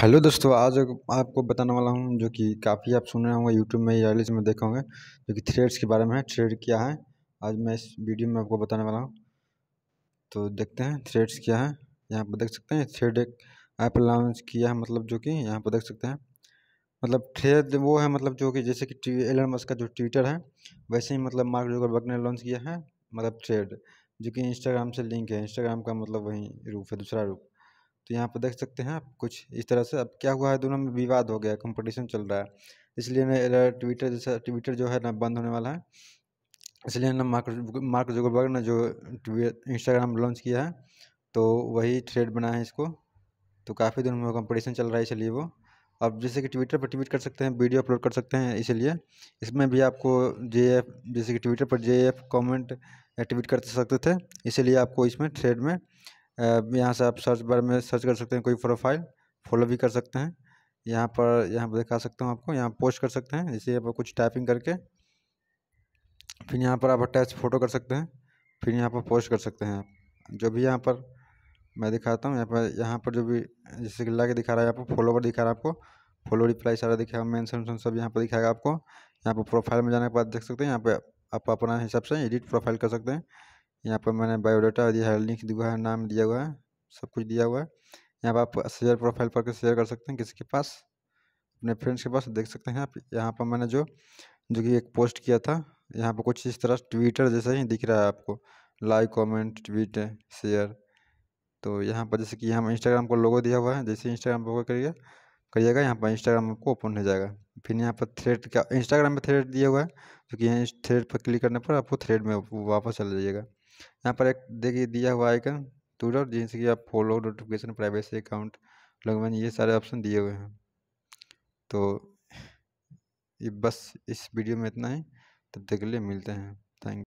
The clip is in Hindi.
हेलो दोस्तों आज आपको बताने वाला हूँ जो कि काफ़ी आप सुन रहे होंगे यूट्यूब में या रिलीज में देखे होंगे जो कि थ्रेड्स के बारे में है थ्रेड क्या है आज मैं इस वीडियो में आपको बताने वाला हूँ तो देखते हैं थ्रेड्स क्या है यहाँ पर देख सकते हैं थ्रेड एक ऐप लॉन्च किया है मतलब जो कि यहाँ पर देख सकते हैं मतलब थ्रेड वो है मतलब जो कि जैसे कि एलन मस्क का जो ट्विटर है वैसे ही मतलब मार्क जोकरबर्ग ने लॉन्च किया है मतलब थ्रेड जो कि इंस्टाग्राम से लिंक है इंस्टाग्राम का मतलब वही रूप है दूसरा रूप तो यहाँ पर देख सकते हैं आप कुछ इस तरह से अब क्या हुआ है दोनों में विवाद हो गया कंपटीशन चल रहा है इसलिए ना ट्विटर जैसा ट्विटर जो है ना बंद होने वाला है इसलिए ना मार्क मार्क जुगरबर्ग ने जो इंस्टाग्राम लॉन्च किया है तो वही थ्रेड बना है इसको तो काफ़ी दिन में कंपटीशन चल रहा है इसलिए वो अब जैसे कि ट्विटर पर ट्वीट कर सकते हैं वीडियो अपलोड कर सकते हैं इसीलिए इसमें भी आपको जे एफ जैसे कि ट्विटर पर जे एफ कॉमेंट ट्वीट कर सकते थे इसीलिए आपको इसमें थ्रेड में यहाँ से आप सर्च बार में सर्च कर सकते हैं कोई प्रोफाइल फॉलो भी कर सकते हैं यहाँ पर यहाँ पर दिखा सकता हूँ आपको यहाँ पोस्ट कर सकते हैं जैसे आप कुछ टाइपिंग करके फिर यहाँ पर आप अटैच फ़ोटो कर सकते हैं फिर यहाँ पर पोस्ट कर सकते हैं आप जो भी यहाँ पर मैं दिखाता हूँ यहाँ पर यहाँ पर जो भी जैसे कि लाके दिखा रहा है यहाँ पर फॉलोवर दिखा रहा है आपको फॉलो रिप्लाई सारा दिखाएगा मेंशन सब यहाँ पर दिखाएगा आपको यहाँ पर प्रोफाइल में जाने के बाद देख सकते हैं यहाँ पर आप अपना हिसाब से एडिट प्रोफाइल कर सकते हैं यहाँ पर मैंने बायोडाटा और है लिंक दिया है नाम दिया हुआ है सब कुछ दिया हुआ है यहाँ पर आप शेयर प्रोफाइल पर शेयर कर सकते हैं किसी के पास अपने फ्रेंड्स के पास देख सकते हैं आप यहाँ पर मैंने जो जो कि एक पोस्ट किया था यहाँ पर कुछ इस तरह ट्विटर जैसा ही दिख रहा है आपको लाइक कॉमेंट ट्वीट शेयर तो यहाँ पर जैसे कि यहाँ इंस्टाग्राम को लोगो दिया हुआ है जैसे इंस्टाग्राम पर करिएगा करिएगा यहाँ पर इंस्टाग्राम आपको ओपन हो जाएगा फिर यहाँ पर थ्रेड का इंस्टाग्राम में थ्रेड दिया हुआ है क्योंकि यहाँ थ्रेड पर क्लिक करने पर आपको थ्रेड में वापस चला जाइएगा यहाँ पर एक देखिए दिया हुआ आइकन ट्विटर जिनसे कि आप फॉलो नोटिफिकेशन प्राइवेसी अकाउंट लगभग ये सारे ऑप्शन दिए हुए हैं तो ये बस इस वीडियो में इतना ही तब तक के लिए मिलते हैं थैंक